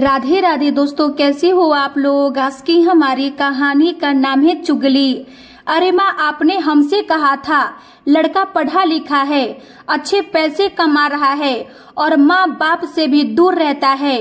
राधे राधे दोस्तों कैसे हो आप लोग आज की हमारी कहानी का नाम है चुगली अरे माँ आपने हमसे कहा था लड़का पढ़ा लिखा है अच्छे पैसे कमा रहा है और माँ बाप से भी दूर रहता है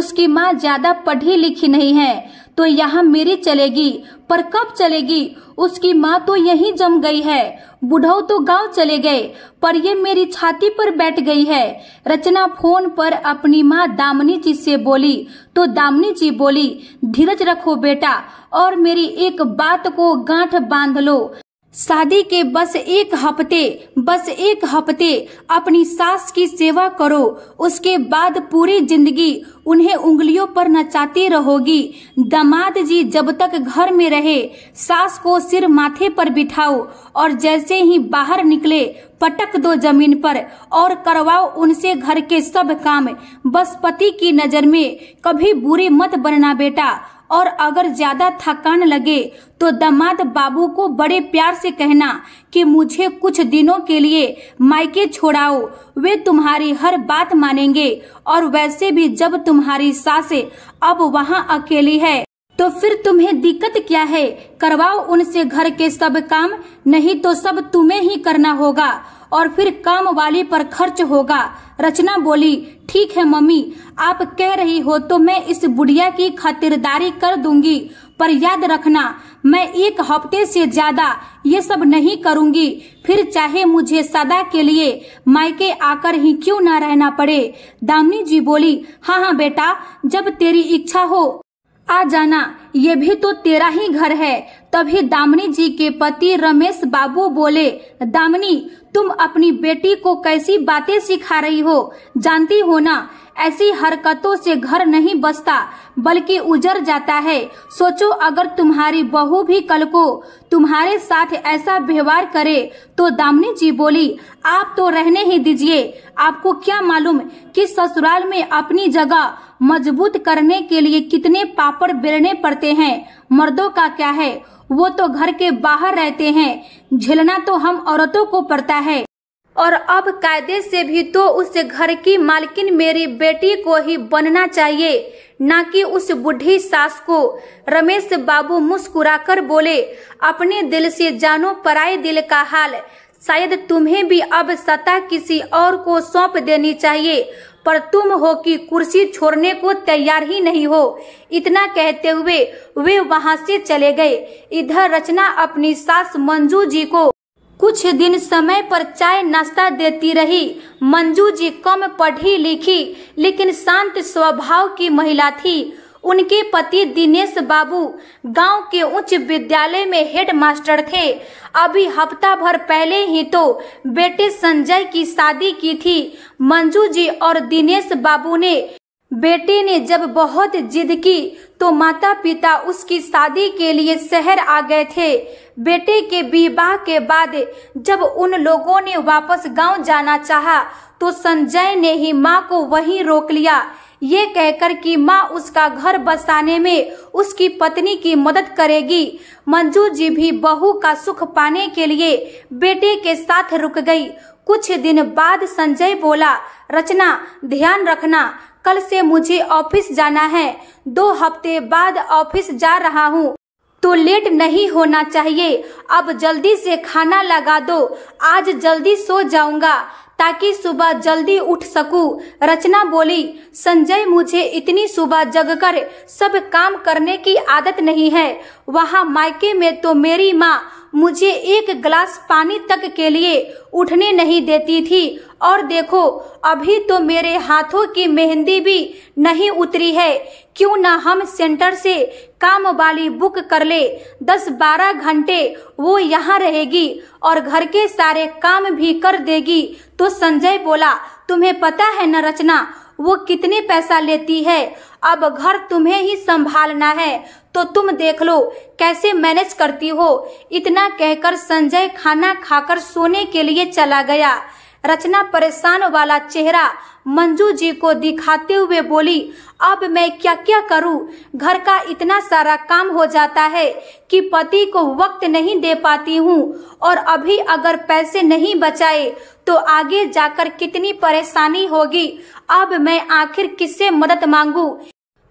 उसकी माँ ज्यादा पढ़ी लिखी नहीं है तो यहाँ मेरी चलेगी पर कब चलेगी उसकी माँ तो यहीं जम गई है बुढ़ऊ तो गांव चले गए पर ये मेरी छाती पर बैठ गई है रचना फोन पर अपनी माँ दामनी जी से बोली तो दामनी जी बोली धीरज रखो बेटा और मेरी एक बात को गांठ बांध लो शादी के बस एक हफ्ते बस एक हफ्ते अपनी सास की सेवा करो उसके बाद पूरी जिंदगी उन्हें उंगलियों पर नचाती रहोगी दामाद जी जब तक घर में रहे सास को सिर माथे पर बिठाओ और जैसे ही बाहर निकले पटक दो जमीन पर और करवाओ उनसे घर के सब काम बस पति की नजर में कभी बुरी मत बनना बेटा और अगर ज्यादा थकान लगे तो दामाद बाबू को बड़े प्यार से कहना कि मुझे कुछ दिनों के लिए मायके छोड़ाओ वे तुम्हारी हर बात मानेंगे और वैसे भी जब तुम्हारी सासे अब वहाँ अकेली है तो फिर तुम्हें दिक्कत क्या है करवाओ उनसे घर के सब काम नहीं तो सब तुम्हें ही करना होगा और फिर काम वाली पर खर्च होगा रचना बोली ठीक है मम्मी आप कह रही हो तो मैं इस बुढ़िया की खातिरदारी कर दूंगी पर याद रखना मैं एक हफ्ते से ज्यादा ये सब नहीं करूंगी फिर चाहे मुझे सदा के लिए मायके आकर ही क्यों ना रहना पड़े दामनी जी बोली हाँ हाँ बेटा जब तेरी इच्छा हो आ जाना ये भी तो तेरा ही घर है तभी दामनी जी के पति रमेश बाबू बोले दामनी तुम अपनी बेटी को कैसी बातें सिखा रही हो जानती हो ना ऐसी हरकतों से घर नहीं बसता बल्कि उजर जाता है सोचो अगर तुम्हारी बहू भी कल को तुम्हारे साथ ऐसा व्यवहार करे तो दामनी जी बोली आप तो रहने ही दीजिए आपको क्या मालूम कि ससुराल में अपनी जगह मजबूत करने के लिए कितने पापड़ बेलने पड़ते हैं मर्दों का क्या है वो तो घर के बाहर रहते हैं झेलना तो हम औरतों को पड़ता है और अब कायदे से भी तो उस घर की मालकिन मेरी बेटी को ही बनना चाहिए न कि उस बुढ़ी सास को रमेश बाबू मुस्कुराकर बोले अपने दिल से जानो पराए दिल का हाल शायद तुम्हें भी अब सता किसी और को सौंप देनी चाहिए पर तुम हो कि कुर्सी छोड़ने को तैयार ही नहीं हो इतना कहते हुए वे वहां से चले गए इधर रचना अपनी सास मंजू जी को कुछ दिन समय पर चाय नाश्ता देती रही मंजू जी कम पढ़ी लिखी लेकिन शांत स्वभाव की महिला थी उनके पति दिनेश बाबू गांव के उच्च विद्यालय में हेड मास्टर थे अभी हफ्ता भर पहले ही तो बेटे संजय की शादी की थी मंजू जी और दिनेश बाबू ने बेटे ने जब बहुत जिद की तो माता पिता उसकी शादी के लिए शहर आ गए थे बेटे के विवाह के बाद जब उन लोगों ने वापस गांव जाना चाहा तो संजय ने ही माँ को वहीं रोक लिया ये कहकर कि माँ उसका घर बसाने में उसकी पत्नी की मदद करेगी मंजू जी भी बहू का सुख पाने के लिए बेटे के साथ रुक गई कुछ दिन बाद संजय बोला रचना ध्यान रखना कल से मुझे ऑफिस जाना है दो हफ्ते बाद ऑफिस जा रहा हूँ तो लेट नहीं होना चाहिए अब जल्दी से खाना लगा दो आज जल्दी सो जाऊंगा ताकि सुबह जल्दी उठ सकूं। रचना बोली संजय मुझे इतनी सुबह जगकर सब काम करने की आदत नहीं है वहाँ मायके में तो मेरी माँ मुझे एक ग्लास पानी तक के लिए उठने नहीं देती थी और देखो अभी तो मेरे हाथों की मेहंदी भी नहीं उतरी है क्यों ना हम सेंटर से काम वाली बुक कर ले दस बारह घंटे वो यहाँ रहेगी और घर के सारे काम भी कर देगी तो संजय बोला तुम्हें पता है न रचना वो कितने पैसा लेती है अब घर तुम्हें ही संभालना है तो तुम देख लो कैसे मैनेज करती हो इतना कहकर संजय खाना खाकर सोने के लिए चला गया रचना परेशान वाला चेहरा मंजू जी को दिखाते हुए बोली अब मैं क्या क्या करूं घर का इतना सारा काम हो जाता है कि पति को वक्त नहीं दे पाती हूं और अभी अगर पैसे नहीं बचाए तो आगे जाकर कितनी परेशानी होगी अब मैं आखिर किससे मदद मांगू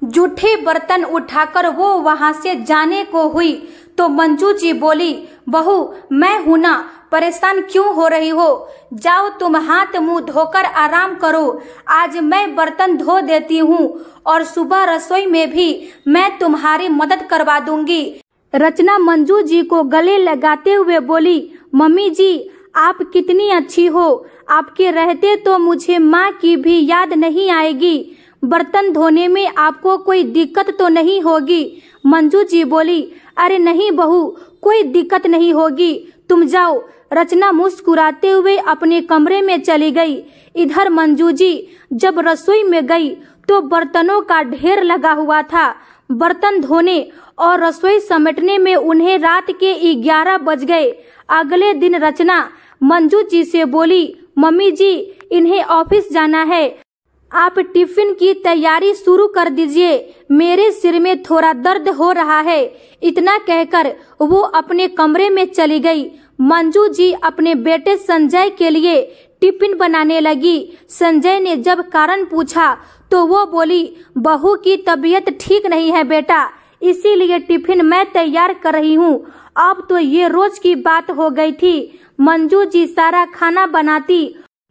जूठे बर्तन उठाकर वो वहाँ से जाने को हुई तो मंजू जी बोली बहू मैं हूँ ना परेशान क्यों हो रही हो जाओ तुम हाथ मुंह धोकर आराम करो आज मैं बर्तन धो देती हूँ और सुबह रसोई में भी मैं तुम्हारी मदद करवा दूंगी रचना मंजू जी को गले लगाते हुए बोली मम्मी जी आप कितनी अच्छी हो आपके रहते तो मुझे माँ की भी याद नहीं आएगी बर्तन धोने में आपको कोई दिक्कत तो नहीं होगी मंजू जी बोली अरे नहीं बहू कोई दिक्कत नहीं होगी तुम जाओ रचना मुस्कुराते हुए अपने कमरे में चली गई इधर मंजू जी जब रसोई में गई तो बर्तनों का ढेर लगा हुआ था बर्तन धोने और रसोई समेटने में उन्हें रात के ग्यारह बज गए अगले दिन रचना मंजू जी से बोली मम्मी जी इन्हें ऑफिस जाना है आप टिफिन की तैयारी शुरू कर दीजिए मेरे सिर में थोड़ा दर्द हो रहा है इतना कहकर वो अपने कमरे में चली गई मंजू जी अपने बेटे संजय के लिए टिफिन बनाने लगी संजय ने जब कारण पूछा तो वो बोली बहू की तबीयत ठीक नहीं है बेटा इसीलिए टिफिन मैं तैयार कर रही हूँ अब तो ये रोज की बात हो गई थी मंजू जी सारा खाना बनाती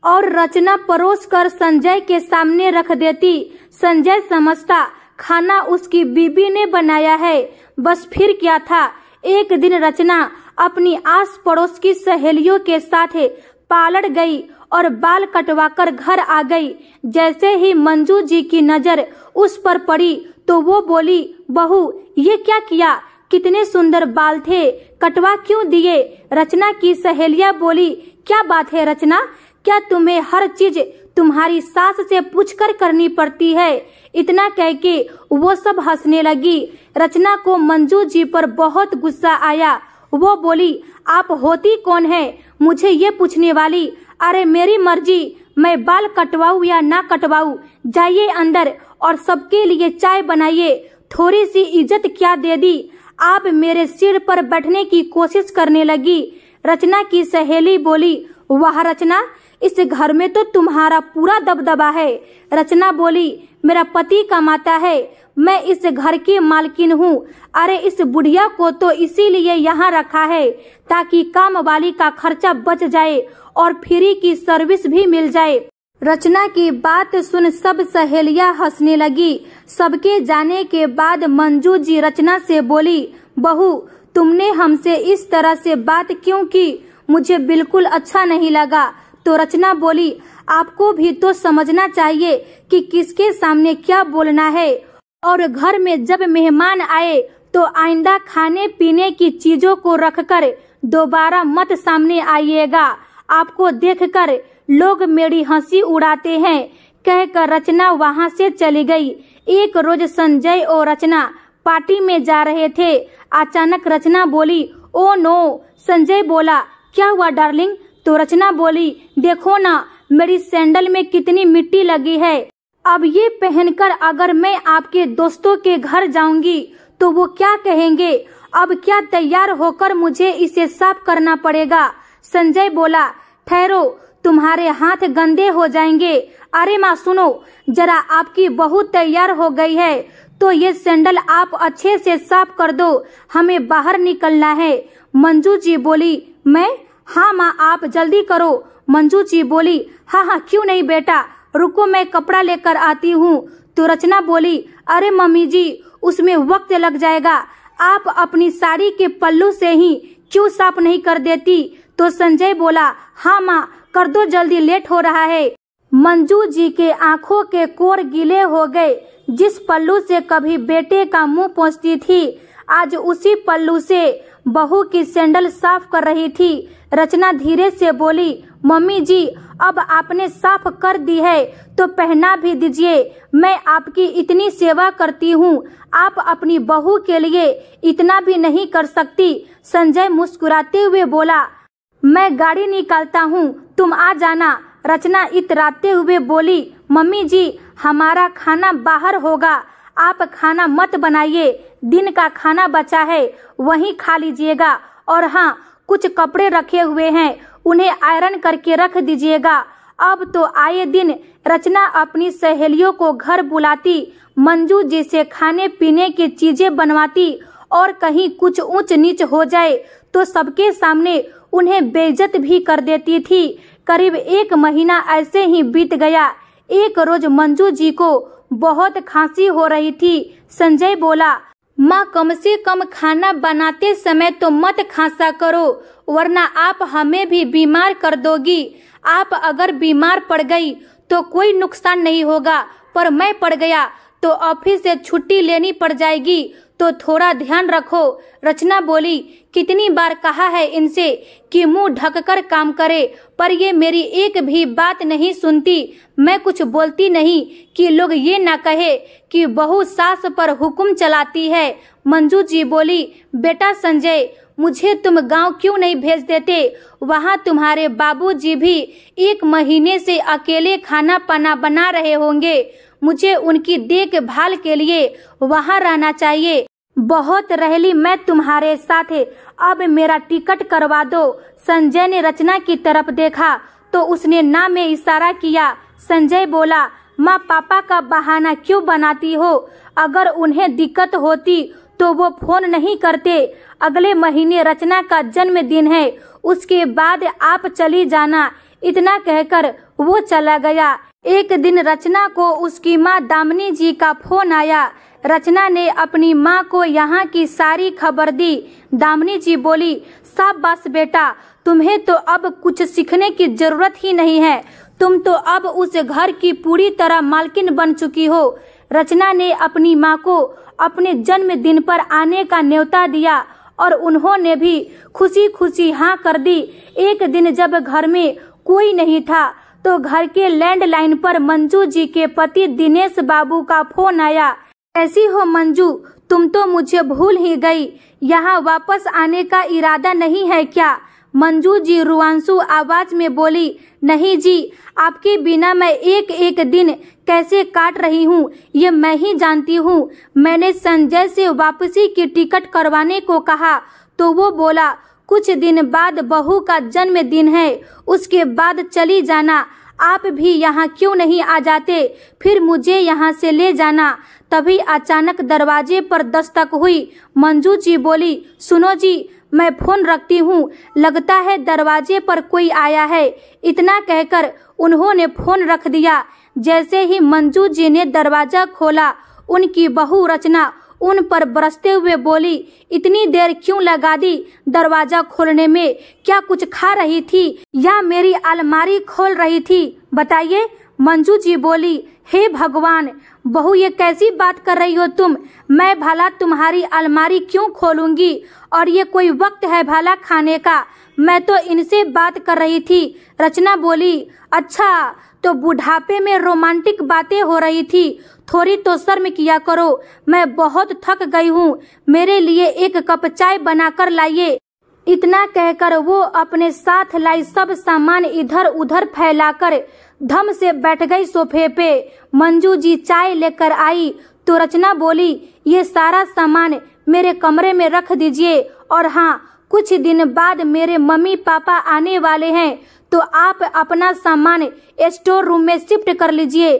और रचना परोस कर संजय के सामने रख देती संजय समझता खाना उसकी बीबी ने बनाया है बस फिर क्या था एक दिन रचना अपनी आस पड़ोस की सहेलियों के साथ पालड़ गई और बाल कटवाकर घर आ गई जैसे ही मंजू जी की नजर उस पर पड़ी तो वो बोली बहू ये क्या किया कितने सुंदर बाल थे कटवा क्यों दिए रचना की सहेलिया बोली क्या बात है रचना क्या तुम्हें हर चीज तुम्हारी सास से पूछकर करनी पड़ती है इतना कह के वो सब हंसने लगी रचना को मंजू जी पर बहुत गुस्सा आया वो बोली आप होती कौन है मुझे ये पूछने वाली अरे मेरी मर्जी मैं बाल कटवाऊ या ना कटवाऊ जाइए अंदर और सबके लिए चाय बनाइए थोड़ी सी इज्जत क्या दे दी आप मेरे सिर पर बैठने की कोशिश करने लगी रचना की सहेली बोली वाह रचना इस घर में तो तुम्हारा पूरा दबदबा है रचना बोली मेरा पति कमाता है मैं इस घर की मालकिन हूँ अरे इस बुढ़िया को तो इसीलिए यहाँ रखा है ताकि काम वाली का खर्चा बच जाए और फ्री की सर्विस भी मिल जाए रचना की बात सुन सब सहेलियाँ हंसने लगी सबके जाने के बाद मंजू जी रचना से बोली बहू तुमने हमसे इस तरह से बात क्यों की मुझे बिल्कुल अच्छा नहीं लगा तो रचना बोली आपको भी तो समझना चाहिए कि किसके सामने क्या बोलना है और घर में जब मेहमान आए तो आइंदा खाने पीने की चीजों को रखकर दोबारा मत सामने आइएगा आपको देखकर लोग मेरी हंसी उड़ाते हैं कहकर रचना वहां से चली गई एक रोज संजय और रचना पार्टी में जा रहे थे अचानक रचना बोली ओ नो संजय बोला क्या हुआ डार्लिंग तो रचना बोली देखो ना मेरी सैंडल में कितनी मिट्टी लगी है अब ये पहनकर अगर मैं आपके दोस्तों के घर जाऊंगी तो वो क्या कहेंगे अब क्या तैयार होकर मुझे इसे साफ करना पड़ेगा संजय बोला ठहरो तुम्हारे हाथ गंदे हो जाएंगे अरे माँ सुनो जरा आपकी बहुत तैयार हो गई है तो ये सैंडल आप अच्छे से साफ कर दो हमें बाहर निकलना है मंजू जी बोली मैं हाँ माँ आप जल्दी करो मंजू जी बोली हाँ हाँ क्यों नहीं बेटा रुको मैं कपड़ा लेकर आती हूँ तो रचना बोली अरे मम्मी जी उसमें वक्त लग जाएगा आप अपनी साड़ी के पल्लू से ही क्यों साफ नहीं कर देती तो संजय बोला हाँ माँ कर दो जल्दी लेट हो रहा है मंजू जी के आंखों के कोर गीले हो गए जिस पल्लू से कभी बेटे का मुंह पहुँचती थी आज उसी पल्लू से बहू की सैंडल साफ कर रही थी रचना धीरे से बोली मम्मी जी अब आपने साफ कर दी है तो पहना भी दीजिए मैं आपकी इतनी सेवा करती हूँ आप अपनी बहू के लिए इतना भी नहीं कर सकती संजय मुस्कुराते हुए बोला मैं गाड़ी निकालता हूँ तुम आ जाना रचना इतराते हुए बोली मम्मी जी हमारा खाना बाहर होगा आप खाना मत बनाइए दिन का खाना बचा है वही खा लीजिएगा और हाँ कुछ कपड़े रखे हुए हैं उन्हें आयरन करके रख दीजिएगा अब तो आए दिन रचना अपनी सहेलियों को घर बुलाती मंजू जी से खाने पीने की चीजें बनवाती और कहीं कुछ ऊंच नीच हो जाए तो सबके सामने उन्हें बेइज्जत भी कर देती थी करीब एक महीना ऐसे ही बीत गया एक रोज मंजू जी को बहुत खांसी हो रही थी संजय बोला माँ कम से कम खाना बनाते समय तो मत खांसा करो वरना आप हमें भी बीमार कर दोगी आप अगर बीमार पड़ गई तो कोई नुकसान नहीं होगा पर मैं पड़ गया तो ऑफिस से छुट्टी लेनी पड़ जाएगी तो थोड़ा ध्यान रखो रचना बोली कितनी बार कहा है इनसे कि मुंह ढककर काम करे पर ये मेरी एक भी बात नहीं सुनती मैं कुछ बोलती नहीं कि लोग ये ना कहे कि बहू सास पर हुक्म चलाती है मंजू जी बोली बेटा संजय मुझे तुम गांव क्यों नहीं भेज देते वहाँ तुम्हारे बाबूजी भी एक महीने से अकेले खाना पाना बना रहे होंगे मुझे उनकी देखभाल के लिए वहाँ रहना चाहिए बहुत रहली मैं तुम्हारे साथ अब मेरा टिकट करवा दो संजय ने रचना की तरफ देखा तो उसने ना में इशारा किया संजय बोला माँ पापा का बहाना क्यों बनाती हो अगर उन्हें दिक्कत होती तो वो फोन नहीं करते अगले महीने रचना का जन्मदिन है उसके बाद आप चली जाना इतना कहकर वो चला गया एक दिन रचना को उसकी माँ दामनी जी का फोन आया रचना ने अपनी माँ को यहाँ की सारी खबर दी दामनी जी बोली बस बेटा तुम्हें तो अब कुछ सीखने की जरूरत ही नहीं है तुम तो अब उस घर की पूरी तरह मालकिन बन चुकी हो रचना ने अपनी माँ को अपने जन्म दिन पर आने का न्योता दिया और उन्होंने भी खुशी खुशी हाँ कर दी एक दिन जब घर में कोई नहीं था तो घर के लैंडलाइन पर मंजू जी के पति दिनेश बाबू का फोन आया कैसी हो मंजू तुम तो मुझे भूल ही गई यहाँ वापस आने का इरादा नहीं है क्या मंजू जी रुवांशु आवाज में बोली नहीं जी आपके बिना मैं एक एक दिन कैसे काट रही हूँ ये मैं ही जानती हूँ मैंने संजय से वापसी की टिकट करवाने को कहा तो वो बोला कुछ दिन बाद बहू का जन्म दिन है उसके बाद चली जाना आप भी यहाँ क्यों नहीं आ जाते फिर मुझे यहाँ से ले जाना तभी अचानक दरवाजे पर दस्तक हुई मंजू जी बोली सुनो जी मैं फोन रखती हूँ लगता है दरवाजे पर कोई आया है इतना कहकर उन्होंने फोन रख दिया जैसे ही मंजू जी ने दरवाजा खोला उनकी बहु रचना उन पर बरसते हुए बोली इतनी देर क्यों लगा दी दरवाजा खोलने में क्या कुछ खा रही थी या मेरी अलमारी खोल रही थी बताइए मंजू जी बोली हे भगवान बहू ये कैसी बात कर रही हो तुम मैं भला तुम्हारी अलमारी क्यों खोलूंगी और ये कोई वक्त है भला खाने का मैं तो इनसे बात कर रही थी रचना बोली अच्छा तो बुढ़ापे में रोमांटिक बातें हो रही थी थोड़ी तो शर्म किया करो मैं बहुत थक गई हूँ मेरे लिए एक कप चाय बनाकर लाइए इतना कहकर वो अपने साथ लाई सब सामान इधर उधर फैलाकर धम से बैठ गई सोफे पे मंजू जी चाय लेकर आई तो रचना बोली ये सारा सामान मेरे कमरे में रख दीजिए और हाँ कुछ दिन बाद मेरे मम्मी पापा आने वाले हैं तो आप अपना सामान स्टोर रूम में शिफ्ट कर लीजिए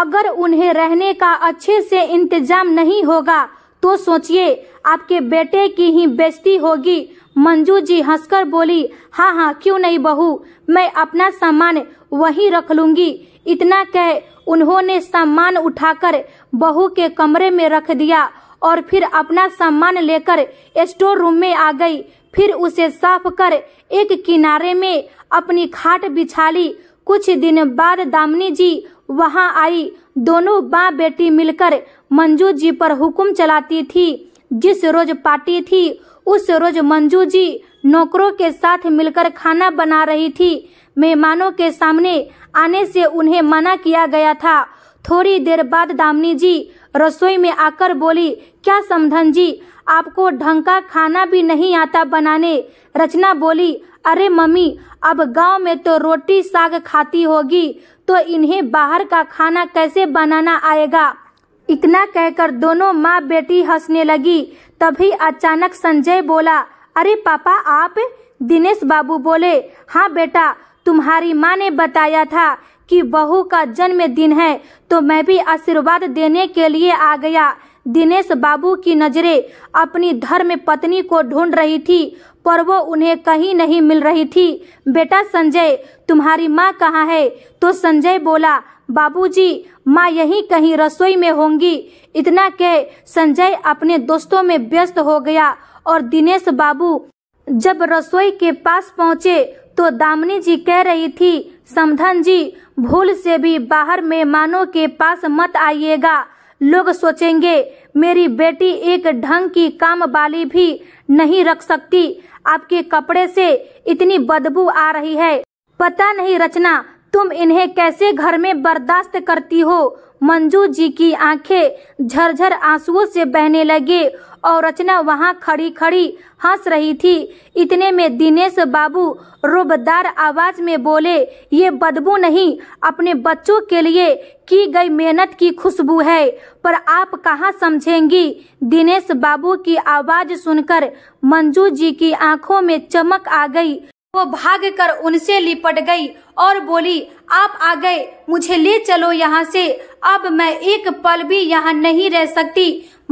अगर उन्हें रहने का अच्छे से इंतजाम नहीं होगा तो सोचिए आपके बेटे की ही बेस्ती होगी मंजू जी हंसकर बोली हाँ हाँ क्यों नहीं बहू मैं अपना सामान वहीं रख लूंगी इतना कह उन्होंने सामान उठाकर बहू के कमरे में रख दिया और फिर अपना सामान लेकर स्टोर रूम में आ गई फिर उसे साफ कर एक किनारे में अपनी खाट बिछा ली कुछ दिन बाद दामनी जी वहाँ आई दोनों बाँ बेटी मिलकर मंजू जी पर हुक्म चलाती थी जिस रोज पार्टी थी उस रोज मंजू जी नौकरों के साथ मिलकर खाना बना रही थी मेहमानों के सामने आने से उन्हें मना किया गया था थोड़ी देर बाद दामनी जी रसोई में आकर बोली क्या समधन जी आपको ढंग का खाना भी नहीं आता बनाने रचना बोली अरे मम्मी अब गांव में तो रोटी साग खाती होगी तो इन्हें बाहर का खाना कैसे बनाना आएगा इतना कहकर दोनों माँ बेटी हंसने लगी तभी अचानक संजय बोला अरे पापा आप दिनेश बाबू बोले हाँ बेटा तुम्हारी माँ ने बताया था कि बहू का जन्म दिन है तो मैं भी आशीर्वाद देने के लिए आ गया दिनेश बाबू की नज़रें अपनी धर्म पत्नी को ढूंढ रही थी पर वो उन्हें कहीं नहीं मिल रही थी बेटा संजय तुम्हारी माँ कहाँ है तो संजय बोला बाबूजी माँ यहीं कहीं रसोई में होंगी इतना कह संजय अपने दोस्तों में व्यस्त हो गया और दिनेश बाबू जब रसोई के पास पहुँचे तो दामनी जी कह रही थी समधन जी भूल से भी बाहर मेहमानों के पास मत आइएगा लोग सोचेंगे मेरी बेटी एक ढंग की काम बाली भी नहीं रख सकती आपके कपड़े से इतनी बदबू आ रही है पता नहीं रचना तुम इन्हें कैसे घर में बर्दाश्त करती हो मंजू जी की आंखें झरझर आंसुओं से बहने लगे और रचना वहां खड़ी खड़ी हंस रही थी इतने में दिनेश बाबू रोबदार आवाज में बोले ये बदबू नहीं अपने बच्चों के लिए की गई मेहनत की खुशबू है पर आप कहाँ समझेंगी दिनेश बाबू की आवाज सुनकर मंजू जी की आंखों में चमक आ गई वो भागकर उनसे लिपट गई और बोली आप आ गए मुझे ले चलो यहाँ से अब मैं एक पल भी यहाँ नहीं रह सकती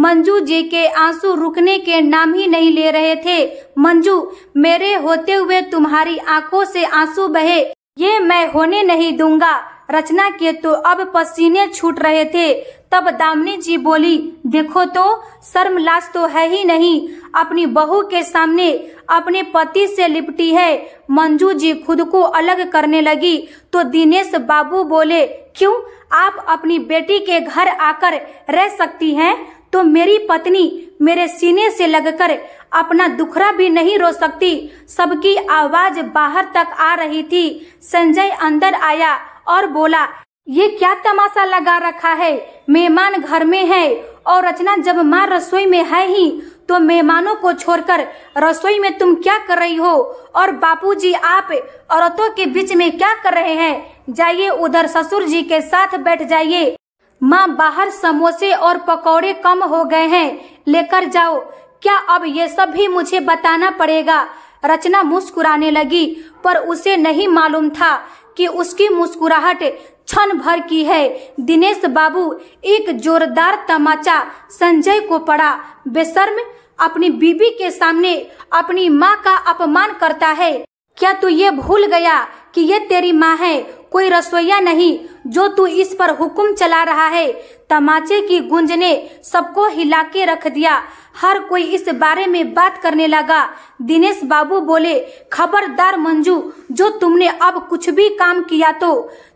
मंजू जी के आंसू रुकने के नाम ही नहीं ले रहे थे मंजू मेरे होते हुए तुम्हारी आंखों से आंसू बहे ये मैं होने नहीं दूंगा रचना के तो अब पसीने छूट रहे थे तब दामनी जी बोली देखो तो शर्मलाज तो है ही नहीं अपनी बहू के सामने अपने पति से लिपटी है मंजू जी खुद को अलग करने लगी तो दिनेश बाबू बोले क्यों आप अपनी बेटी के घर आकर रह सकती हैं तो मेरी पत्नी मेरे सीने से लगकर अपना दुखरा भी नहीं रो सकती सबकी आवाज बाहर तक आ रही थी संजय अंदर आया और बोला ये क्या तमाशा लगा रखा है मेहमान घर में है और रचना जब माँ रसोई में है ही तो मेहमानों को छोड़कर रसोई में तुम क्या कर रही हो और बापूजी आप औरतों के बीच में क्या कर रहे हैं जाइए उधर ससुर जी के साथ बैठ जाइए माँ बाहर समोसे और पकौड़े कम हो गए हैं लेकर जाओ क्या अब ये सब भी मुझे बताना पड़ेगा रचना मुस्कुराने लगी पर उसे नहीं मालूम था कि उसकी मुस्कुराहट क्षण भर की है दिनेश बाबू एक जोरदार तमाचा संजय को पड़ा बेसर्म अपनी बीबी के सामने अपनी माँ का अपमान करता है क्या तू ये भूल गया कि ये तेरी माँ है कोई रसोईया नहीं जो तू इस पर हुक्म चला रहा है तमाचे की गुंज ने सबको हिला के रख दिया हर कोई इस बारे में बात करने लगा दिनेश बाबू बोले खबरदार मंजू जो तुमने अब कुछ भी काम किया तो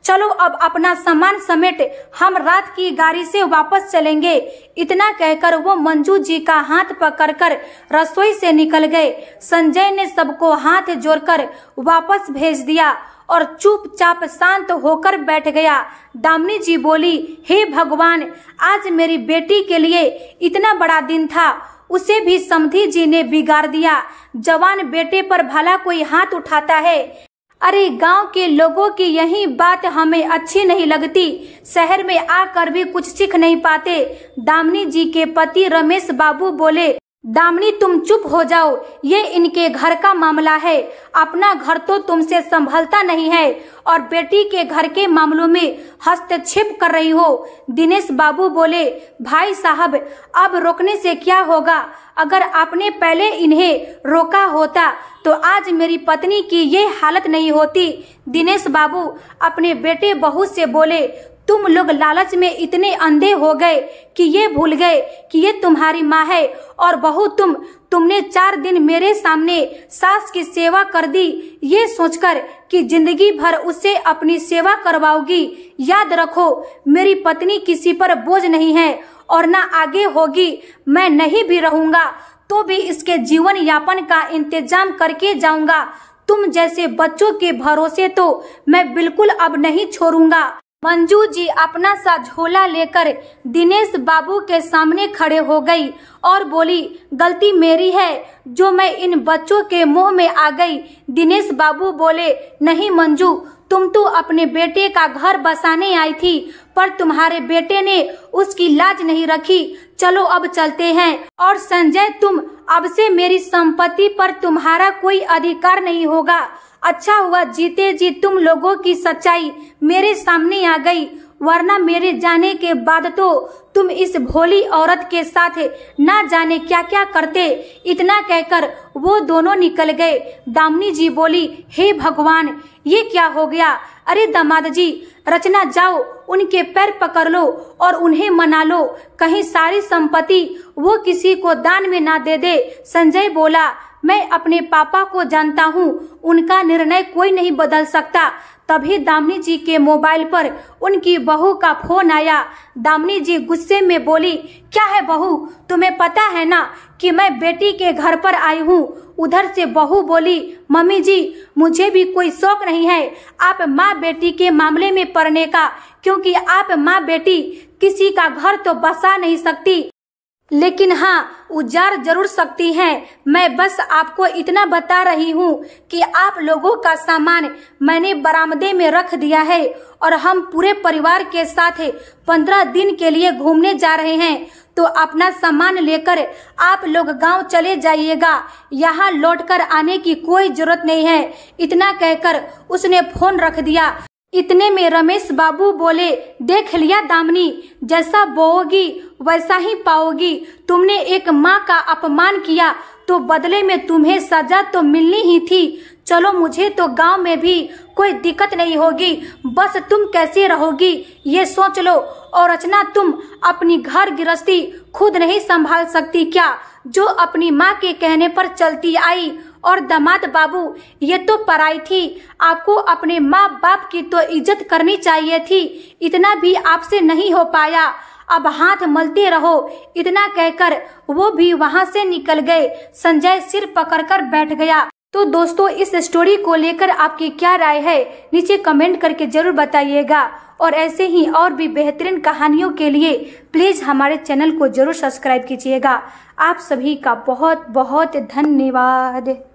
चलो अब अपना सामान समेट हम रात की गाड़ी से वापस चलेंगे इतना कहकर वो मंजू जी का हाथ पकड़कर रसोई से निकल गए संजय ने सबको हाथ जोड़कर वापस भेज दिया और चुपचाप शांत होकर बैठ गया दामनी जी बोली हे भगवान आज मेरी बेटी के लिए इतना बड़ा दिन था उसे भी समधी जी ने बिगाड़ दिया जवान बेटे पर भला कोई हाथ उठाता है अरे गांव के लोगों की यही बात हमें अच्छी नहीं लगती शहर में आकर भी कुछ सीख नहीं पाते दामनी जी के पति रमेश बाबू बोले दामनी तुम चुप हो जाओ ये इनके घर का मामला है अपना घर तो तुमसे संभलता नहीं है और बेटी के घर के मामलों में हस्तक्षेप कर रही हो दिनेश बाबू बोले भाई साहब अब रोकने से क्या होगा अगर आपने पहले इन्हें रोका होता तो आज मेरी पत्नी की ये हालत नहीं होती दिनेश बाबू अपने बेटे बहू से बोले तुम लोग लालच में इतने अंधे हो गए कि ये भूल गए कि ये तुम्हारी माँ है और बहू तुम तुमने चार दिन मेरे सामने सास की सेवा कर दी ये सोचकर कि जिंदगी भर उससे अपनी सेवा करवाओगी याद रखो मेरी पत्नी किसी पर बोझ नहीं है और ना आगे होगी मैं नहीं भी रहूंगा तो भी इसके जीवन यापन का इंतजाम करके जाऊंगा तुम जैसे बच्चों के भरोसे तो मैं बिल्कुल अब नहीं छोड़ूंगा मंजू जी अपना सा झोला लेकर दिनेश बाबू के सामने खड़े हो गई और बोली गलती मेरी है जो मैं इन बच्चों के मुंह में आ गई दिनेश बाबू बोले नहीं मंजू तुम तो अपने बेटे का घर बसाने आई थी पर तुम्हारे बेटे ने उसकी लाज नहीं रखी चलो अब चलते हैं और संजय तुम अब से मेरी संपत्ति पर तुम्हारा कोई अधिकार नहीं होगा अच्छा हुआ जीते जी तुम लोगों की सच्चाई मेरे सामने आ गई वरना मेरे जाने के बाद तो तुम इस भोली औरत के साथ ना जाने क्या क्या करते इतना कहकर वो दोनों निकल गए दामनी जी बोली हे भगवान ये क्या हो गया अरे दामाद जी रचना जाओ उनके पैर पकड़ लो और उन्हें मना लो कहीं सारी संपत्ति वो किसी को दान में ना दे दे संजय बोला मैं अपने पापा को जानता हूँ उनका निर्णय कोई नहीं बदल सकता तभी दामनी जी के मोबाइल पर उनकी बहू का फोन आया दामनी जी गुस्से में बोली क्या है बहू तुम्हें पता है ना कि मैं बेटी के घर पर आई हूँ उधर से बहू बोली मम्मी जी मुझे भी कोई शौक नहीं है आप माँ बेटी के मामले में पड़ने का क्योंकि आप माँ बेटी किसी का घर तो बसा नहीं सकती लेकिन हाँ उजार जरूर सकती हैं मैं बस आपको इतना बता रही हूँ कि आप लोगों का सामान मैंने बरामदे में रख दिया है और हम पूरे परिवार के साथ पंद्रह दिन के लिए घूमने जा रहे हैं तो अपना सामान लेकर आप लोग गांव चले जाइएगा यहाँ लौटकर आने की कोई जरूरत नहीं है इतना कहकर उसने फोन रख दिया इतने में रमेश बाबू बोले देख लिया दामनी जैसा बोओगी वैसा ही पाओगी तुमने एक माँ का अपमान किया तो बदले में तुम्हें सजा तो मिलनी ही थी चलो मुझे तो गांव में भी कोई दिक्कत नहीं होगी बस तुम कैसे रहोगी ये सोच लो और रचना तुम अपनी घर गृहस्थी खुद नहीं संभाल सकती क्या जो अपनी माँ के कहने पर चलती आई और दामाद बाबू ये तो पराई थी आपको अपने माँ बाप की तो इज्जत करनी चाहिए थी इतना भी आपसे नहीं हो पाया अब हाथ मलते रहो इतना कहकर वो भी वहाँ से निकल गए संजय सिर पकड़कर बैठ गया तो दोस्तों इस स्टोरी को लेकर आपकी क्या राय है नीचे कमेंट करके जरूर बताइएगा और ऐसे ही और भी बेहतरीन कहानियों के लिए प्लीज हमारे चैनल को जरूर सब्सक्राइब कीजिएगा आप सभी का बहुत बहुत धन्यवाद